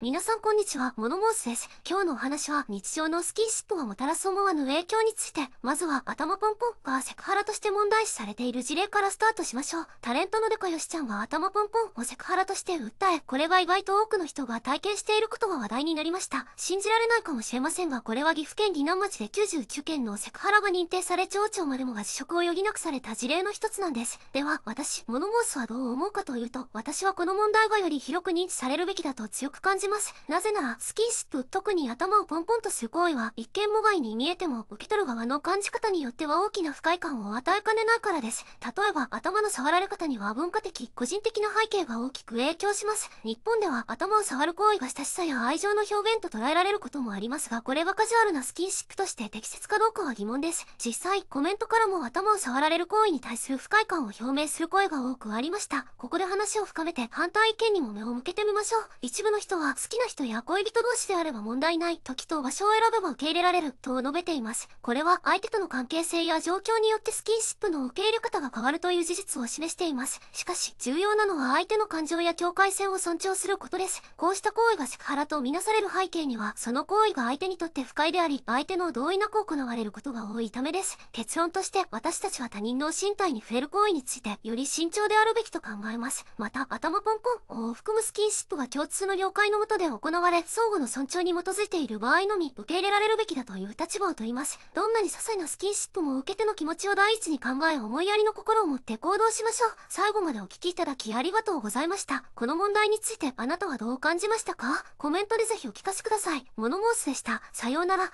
皆さんこんにちは、モノモースです。今日のお話は日常のスキンシップをもたらす思わぬ影響について、まずは頭ポンポンがセクハラとして問題視されている事例からスタートしましょう。タレントのデカヨシちゃんは頭ポンポンをセクハラとして訴え、これが意外と多くの人が体験していることが話題になりました。信じられないかもしれませんが、これは岐阜県岐南町で99件のセクハラが認定され町長までもが辞職を余儀なくされた事例の一つなんです。では、私、モノモースはどう思うかというと、私はこの問題がより広く認知されるべきだと強く感じします。なぜなら、スキンシップ、特に頭をポンポンとする行為は、一見もがいに見えても、受け取る側の感じ方によっては大きな不快感を与えかねないからです。例えば、頭の触られ方には文化的、個人的な背景が大きく影響します。日本では、頭を触る行為が親しさや愛情の表現と捉えられることもありますが、これはカジュアルなスキンシップとして適切かどうかは疑問です。実際、コメントからも頭を触られる行為に対する不快感を表明する声が多くありました。ここで話を深めて、反対意見にも目を向けてみましょう。一部の人は、好きな人や恋人同士であれば問題ない時と場所を選べば受け入れられると述べていますこれは相手との関係性や状況によってスキンシップの受け入れ方が変わるという事実を示していますしかし重要なのは相手の感情や境界線を尊重することですこうした行為がセクハラと見なされる背景にはその行為が相手にとって不快であり相手の同意なく行われることが多いためです結論として私たちは他人の身体に触れる行為についてより慎重であるべきと考えますまた頭ポンポンを含むスキンシップが共通の了解のもことで行われ、相互の尊重に基づいている場合のみ受け入れられるべきだという立場を取ります。どんなに些細なスキンシップも受けての気持ちを第一に考え、思いやりの心を持って行動しましょう。最後までお聞きいただきありがとうございました。この問題についてあなたはどう感じましたかコメントでぜひお聞かせください。モノモースでした。さようなら。